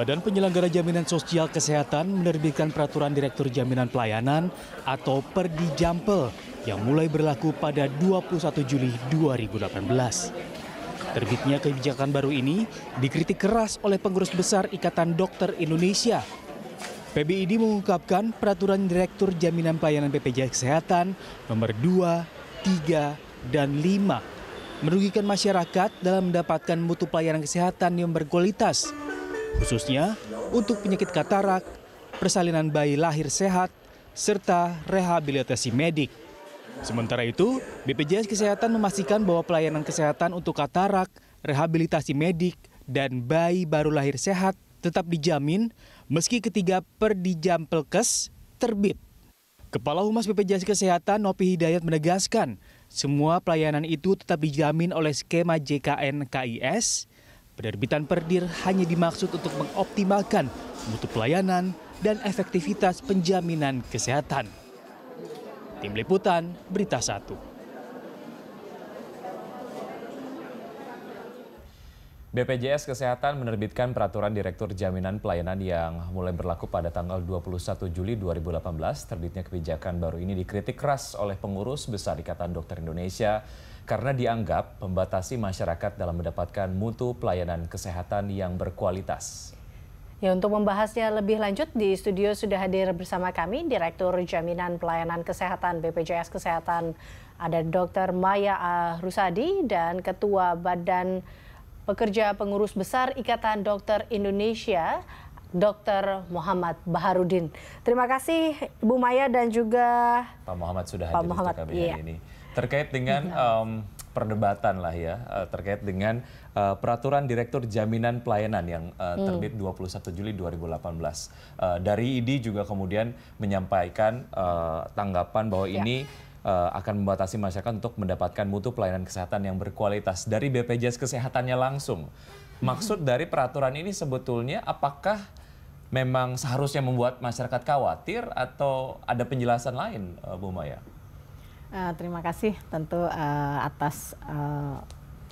Badan Penyelenggara Jaminan Sosial Kesehatan menerbitkan Peraturan Direktur Jaminan Pelayanan atau Perdijampel yang mulai berlaku pada 21 Juli 2018. Terbitnya kebijakan baru ini dikritik keras oleh pengurus besar Ikatan Dokter Indonesia. PBID mengungkapkan Peraturan Direktur Jaminan Pelayanan BPJS Kesehatan nomor 2, 3, dan 5 merugikan masyarakat dalam mendapatkan mutu pelayanan kesehatan yang berkualitas khususnya untuk penyakit katarak, persalinan bayi lahir sehat, serta rehabilitasi medik. Sementara itu, BPJS Kesehatan memastikan bahwa pelayanan kesehatan untuk katarak, rehabilitasi medik, dan bayi baru lahir sehat tetap dijamin meski ketiga perdijam pelkes terbit. Kepala Humas BPJS Kesehatan Nopi Hidayat menegaskan, semua pelayanan itu tetap dijamin oleh skema JKN KIS Penerbitan perdir hanya dimaksud untuk mengoptimalkan mutu pelayanan dan efektivitas penjaminan kesehatan. Tim Liputan, Berita 1. BPJS Kesehatan menerbitkan peraturan Direktur Jaminan Pelayanan yang mulai berlaku pada tanggal 21 Juli 2018. Terbitnya kebijakan baru ini dikritik keras oleh pengurus besar Ikatan Dokter Indonesia karena dianggap membatasi masyarakat dalam mendapatkan mutu pelayanan kesehatan yang berkualitas. Ya, untuk membahasnya lebih lanjut di studio sudah hadir bersama kami Direktur Jaminan Pelayanan Kesehatan BPJS Kesehatan ada Dr. Maya Rusadi dan Ketua Badan Pekerja pengurus besar Ikatan Dokter Indonesia Dr. Muhammad Baharudin. Terima kasih Bu Maya dan juga Pak Muhammad sudah Pak hadir di KBH iya. ini. Terkait dengan um, perdebatan lah ya uh, terkait dengan uh, peraturan Direktur Jaminan Pelayanan yang uh, terbit 21 Juli 2018. Uh, dari ID juga kemudian menyampaikan uh, tanggapan bahwa ya. ini uh, akan membatasi masyarakat untuk mendapatkan mutu pelayanan kesehatan yang berkualitas dari BPJS kesehatannya langsung. Maksud dari peraturan ini sebetulnya apakah memang seharusnya membuat masyarakat khawatir atau ada penjelasan lain, uh, Bu Maya? Uh, terima kasih tentu uh, atas uh,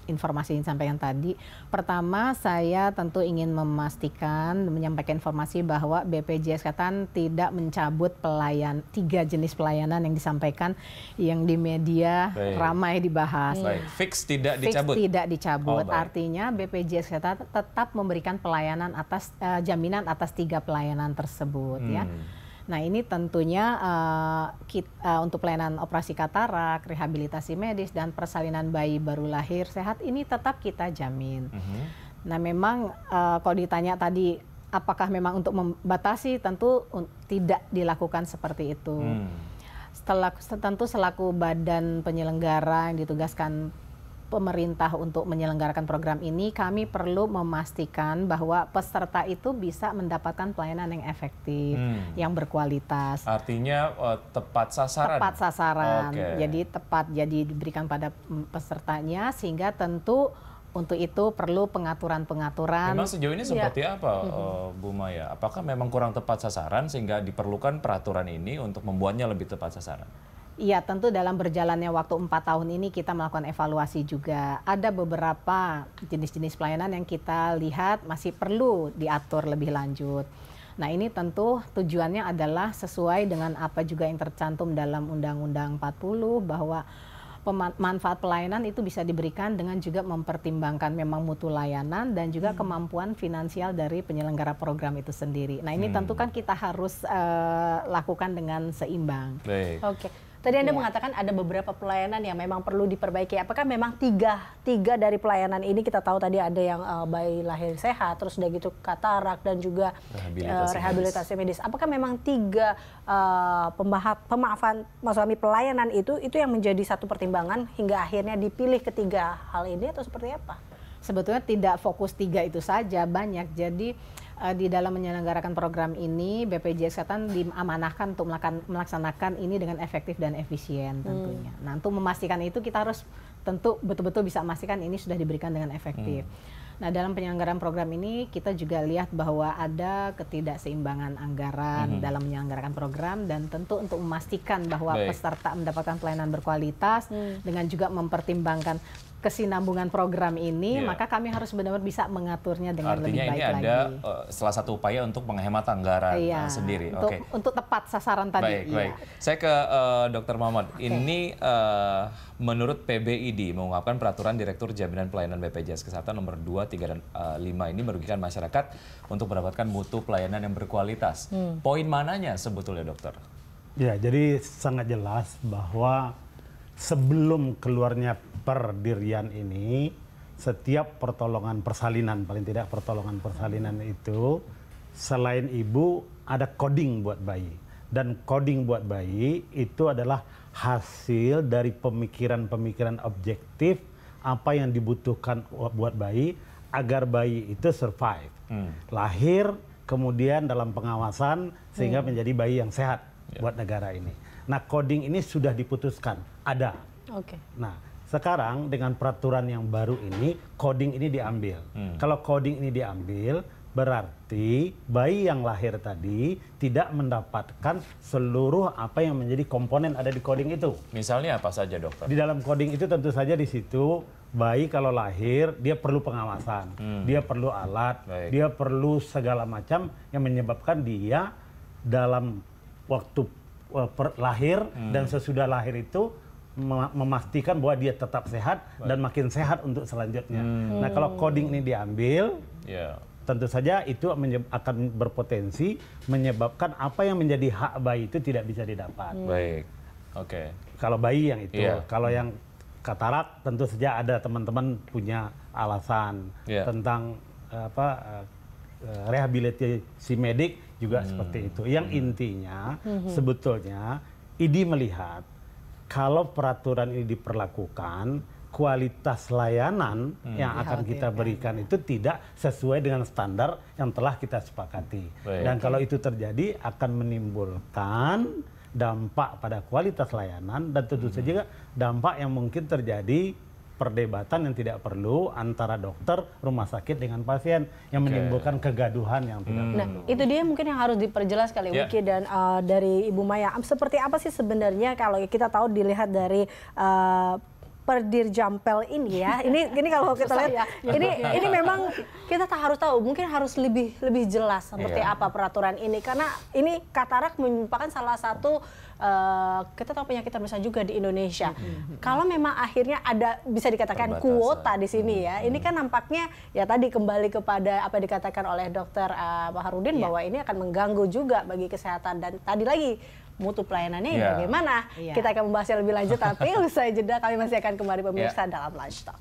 informasi yang disampaikan tadi. Pertama, saya tentu ingin memastikan menyampaikan informasi bahwa BPJS Kesehatan tidak mencabut pelayan tiga jenis pelayanan yang disampaikan yang di media baik. ramai dibahas. Baik. Iya. Fix tidak Fix dicabut. tidak dicabut. Oh, Artinya BPJS Kesehatan tetap memberikan pelayanan atas uh, jaminan atas tiga pelayanan tersebut ya. hmm. ya. Nah ini tentunya uh, kit, uh, untuk pelayanan operasi katarak, rehabilitasi medis dan persalinan bayi baru lahir sehat ini tetap kita jamin. Mm -hmm. Nah memang uh, kalau ditanya tadi apakah memang untuk membatasi tentu tidak dilakukan seperti itu. Mm. Setelah tentu selaku badan penyelenggara yang ditugaskan pemerintah untuk menyelenggarakan program ini, kami perlu memastikan bahwa peserta itu bisa mendapatkan pelayanan yang efektif, hmm. yang berkualitas. Artinya uh, tepat sasaran. Tepat sasaran. Okay. Jadi tepat jadi diberikan pada mm, pesertanya sehingga tentu untuk itu perlu pengaturan-pengaturan. Memang sejauh ini iya. seperti ya. apa, eh, Bu Maya? Apakah memang kurang tepat sasaran sehingga diperlukan peraturan ini untuk membuatnya lebih tepat sasaran? Iya, tentu dalam berjalannya waktu empat tahun ini kita melakukan evaluasi juga. Ada beberapa jenis-jenis pelayanan yang kita lihat masih perlu diatur lebih lanjut. Nah ini tentu tujuannya adalah sesuai dengan apa juga yang tercantum dalam Undang-Undang 40 bahwa manfaat pelayanan itu bisa diberikan dengan juga mempertimbangkan memang mutu layanan dan juga hmm. kemampuan finansial dari penyelenggara program itu sendiri. Nah ini hmm. tentu kan kita harus uh, lakukan dengan seimbang. Oke. Okay. Tadi Anda ya. mengatakan ada beberapa pelayanan yang memang perlu diperbaiki. Apakah memang tiga, tiga dari pelayanan ini kita tahu tadi ada yang uh, bayi lahir sehat, terus udah gitu katarak dan juga rehabilitasi, uh, rehabilitasi medis. medis. Apakah memang tiga uh, pemaafan, mas kami pelayanan itu itu yang menjadi satu pertimbangan hingga akhirnya dipilih ketiga hal ini atau seperti apa? Sebetulnya tidak fokus tiga itu saja, banyak. Jadi uh, di dalam menyelenggarakan program ini BPJS Kesehatan diamanahkan untuk melaksanakan ini dengan efektif dan efisien hmm. tentunya. Hmm. Nah untuk memastikan itu kita harus tentu betul-betul bisa memastikan ini sudah diberikan dengan efektif. Hmm. Nah dalam penyelenggaraan program ini kita juga lihat bahwa ada ketidakseimbangan anggaran hmm. dalam menyelenggarakan program dan tentu untuk memastikan bahwa Baik. peserta mendapatkan pelayanan berkualitas hmm. dengan juga mempertimbangkan kesinambungan program ini, yeah. maka kami harus benar-benar bisa mengaturnya dengan Artinya lebih baik lagi. Artinya ini ada uh, salah satu upaya untuk menghemat anggaran yeah. Iya, sendiri. Untuk, okay. untuk tepat sasaran tadi. Baik, baik. Iya. Saya ke uh, eh, Dr. Muhammad. Okay. Ini uh, menurut PBID mengungkapkan peraturan Direktur Jaminan Pelayanan BPJS Kesehatan nomor 2, 3, dan uh, 5 ini merugikan masyarakat untuk mendapatkan mutu pelayanan yang berkualitas. Hmm. Poin mananya sebetulnya, dokter? Ya, jadi sangat jelas bahwa sebelum keluarnya perdirian ini setiap pertolongan persalinan paling tidak pertolongan persalinan itu selain ibu ada coding buat bayi dan coding buat bayi itu adalah hasil dari pemikiran-pemikiran objektif apa yang dibutuhkan buat bayi agar bayi itu survive. Hmm. Lahir kemudian dalam pengawasan sehingga hmm. menjadi bayi yang sehat yeah. buat negara ini. Nah, coding ini sudah diputuskan, ada. Oke. Okay. Nah, sekarang dengan peraturan yang baru ini, coding ini diambil. Hmm. Kalau coding ini diambil, berarti bayi yang lahir tadi tidak mendapatkan seluruh apa yang menjadi komponen ada di coding itu. Misalnya apa saja dokter? Di dalam coding itu tentu saja di situ bayi kalau lahir dia perlu pengawasan, hmm. dia perlu alat, Baik. dia perlu segala macam yang menyebabkan dia dalam waktu Eh, per, lahir hmm. dan sesudah lahir itu memastikan bahwa dia tetap sehat Baik. dan makin sehat untuk selanjutnya. Hmm. Nah, kalau coding ini diambil, yeah. tentu saja itu akan berpotensi menyebabkan apa yang menjadi hak bayi itu tidak bisa didapat. Hmm. Baik. Oke. Okay. Kalau bayi yang itu, yeah. kalau hmm. yang katarak tentu saja ada teman-teman punya alasan yeah. tentang eh, apa eh, Eh, rehabilitasi medik juga hmm. seperti itu. Yang hmm. intinya hmm. sebetulnya IDI melihat kalau peraturan ini diperlakukan kualitas layanan hmm. yang ya, akan kita ya, ya, berikan itu tidak sesuai dengan standar yang telah kita sepakati. Baik. Dan kalau itu terjadi akan menimbulkan dampak pada kualitas layanan dan tentu hmm. saja dampak yang mungkin terjadi perdebatan yang tidak perlu antara dokter, rumah sakit dengan pasien yang menimbulkan kegaduhan yang tidak hmm. perlu. Nah, itu dia mungkin yang harus diperjelas kali yeah. Wiki dan uh, dari Ibu Maya. Seperti apa sih sebenarnya kalau kita tahu dilihat dari uh, perdir jampel ini ya. Ini ini kalau kita lihat ya. ini iya. ini memang kita tak harus tahu mungkin harus lebih lebih jelas seperti yeah. apa peraturan ini karena ini katarak merupakan salah satu uh, kita tahu penyakit terbesar juga di Indonesia. Mm-hmm. Kalau memang akhirnya ada bisa dikatakan kuota di sini ya. Mm-hmm. Ini kan nampaknya ya tadi kembali kepada apa yang dikatakan oleh dokter uh, Baharudin yeah. bahwa ini akan mengganggu juga bagi kesehatan dan tadi lagi mutu pelayanannya yeah. Ya. bagaimana? Yeah. Kita akan membahasnya lebih lanjut tapi usai jeda kami masih akan kembali pemirsa yeah. dalam Lunch Talk.